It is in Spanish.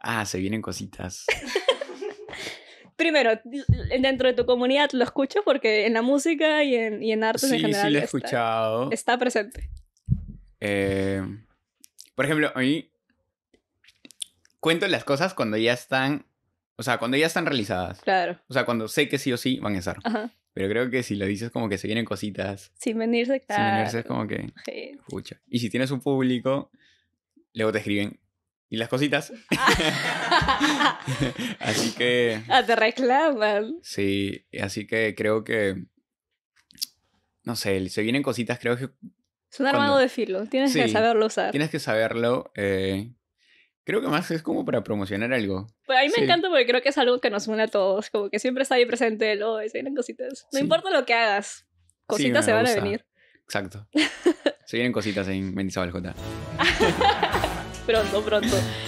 Ah, se vienen cositas. Primero, dentro de tu comunidad lo escucho porque en la música y en, y en artes en general. Sí, lo he escuchado. Está presente. Eh, por ejemplo, a mí cuento las cosas cuando ya están, o sea, cuando ya están realizadas. Claro. O sea, cuando sé que sí o sí van a estar. Pero creo que si lo dices como que se vienen cositas. Sin venirse, claro. Sin venirse es como que... Sí. Escucha. Y si tienes un público, luego te escriben, y las cositas. así que... Ah, te reclaman. Sí, así que creo que... No sé, se vienen cositas, creo que... Es un armado de filo, tienes que saberlo usar. Tienes que saberlo. Eh, creo que más es como para promocionar algo. Pues a mí me encanta porque creo que es algo que nos une a todos, como que siempre está ahí presente el, hoy oh, se vienen cositas. No importa lo que hagas, cositas se van a venir. Exacto. se vienen cositas en Mendizábal J. pronto, pronto.